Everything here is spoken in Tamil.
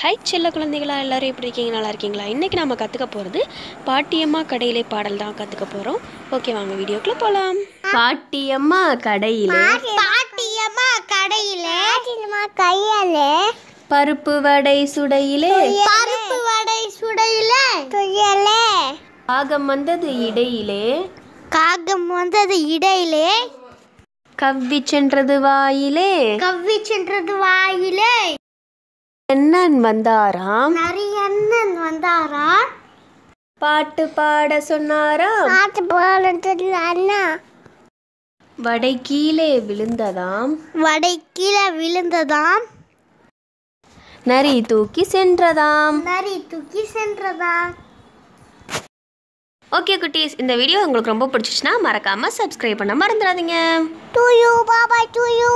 ஹை செல்ல குழந்தைகளா எல்லோரும் எப்படி இருக்கீங்க நல்லா இருக்கீங்களா இன்றைக்கி நம்ம கற்றுக்க போகிறது பாட்டியம்மா கடையிலே பாடல் தான் கற்றுக்க போகிறோம் ஓகே வாங்க வீடியோக்குள்ளே போகலாம் பாட்டியம்மா கடையிலே பாட்டியம்மா கடையிலே கையிலே பருப்பு வடை சுடையிலே பருப்பு வடை சுடையிலே துயலே காகம் வந்தது இடையிலே காகம் வந்தது இடையிலே கவ்வி சென்றது வாயிலே கவ்வி சென்றது வாயிலே அண்ணன் வந்தாராம் நிறைய அண்ணன் வந்தாராம் பாட்டு பாட சொன்னாராம் பாட்டு பாடுறது அண்ணா வடை கீழே விழுந்ததாம் வடை கீழே விழுந்ததாம் நரி தூக்கி சென்றதாம் நரி தூக்கி சென்றதாம் ஓகே குட்டீஸ் இந்த வீடியோ உங்களுக்கு ரொம்ப பிடிச்சிச்சுன்னா மறக்காம சப்ஸ்கிரைப் பண்ண மறந்துடாதீங்க to you bye to you